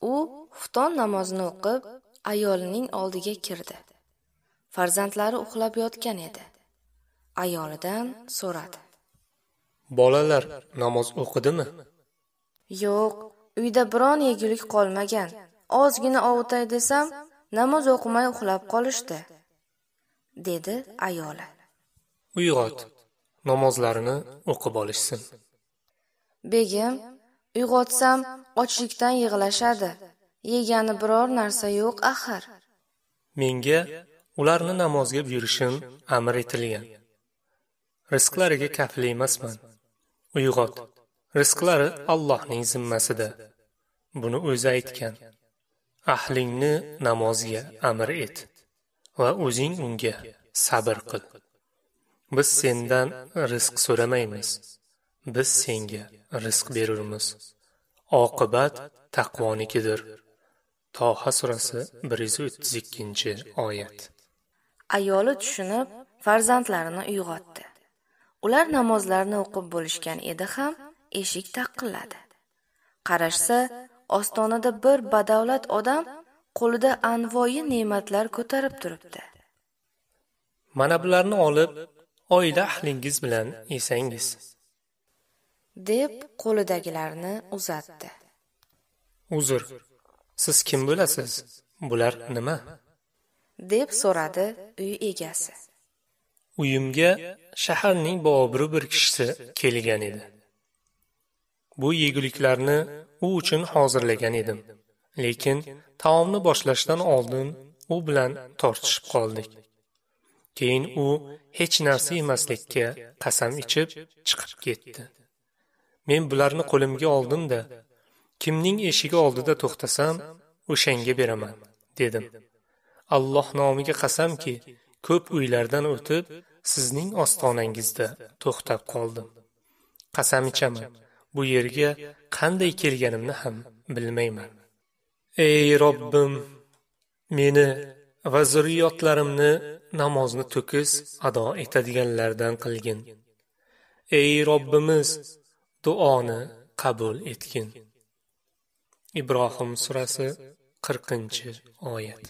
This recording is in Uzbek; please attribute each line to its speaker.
Speaker 1: U xufton namozini o'qib, ayolining oldiga kirdi. Farzandlari uxlab yotgan edi. Ayolidan so'radi.
Speaker 2: Bolalar namoz o'qidimi?
Speaker 1: Yo'q, uyda biron yegulik qolmagan. Ozgina ovutay desam, namoz o'qimay uxlab qolishdi, dedi ayoli.
Speaker 2: Uyg'ot, namozlarini o'qib olishsin.
Speaker 1: Begim Uyg'otsam, ochlikdan yig'lashadi. Yegani biror narsa yo'q axir.
Speaker 2: Menga ularni namozga buyurishim amr etilgan. Rizqlariga kafil emasman. Uyg'ot. Rizqlari Allohning zimmasida. Buni o'zi aytgan. Ahlingni namozga amr et va o'zing unga sabr qil. Biz sendan rizq so'ramaymiz. Biz senga rizq berurmiz oqibat taqvonikidir toha surasi bir yuz o'ttiz ikkinchi oyat
Speaker 1: ayoli tushunib farzandlarini uyg'otdi ular namozlarni o'qib bo'lishgan edi ham eshik taqilladi qarashsa ostonada bir badavlat odam qo'lida anvoyi ne'matlar ko'tarib turibdi
Speaker 2: mana bularni olib oila ahlingiz bilan yesangiz
Speaker 1: deb qo'lidagilarni uzatdi.
Speaker 2: Uzr, siz kim bo'lasiz? Bular nima?
Speaker 1: deb so'radi uy egasi.
Speaker 2: Uyimga shaharning bobri bir kishisi kelgan edi. Bu yeguliklarni u uchun hozirlagan edim. Lekin taomni boshlashdan oldin u bilan tortishib qoldik. Keyin u hech narsa emaslikka qasam ichib chiqib ketdi. men bularni qo'limga oldim-da, kimning eshigi oldida to'xtasam, o'shanga beraman, dedim. Alloh nomiga qasamki, ko'p uylardan o'tib, sizning ostonangizda to'xtab qoldim. Qasam ichaman, bu yerga qanday kelganimni ham bilmayman. Ey Robbim, meni va zurriyotlarimni namozni to'kis ado etadiganlardan qilgin. Ey Robbimiz, duoni qabul etgin ibrohim surasi 40 oyat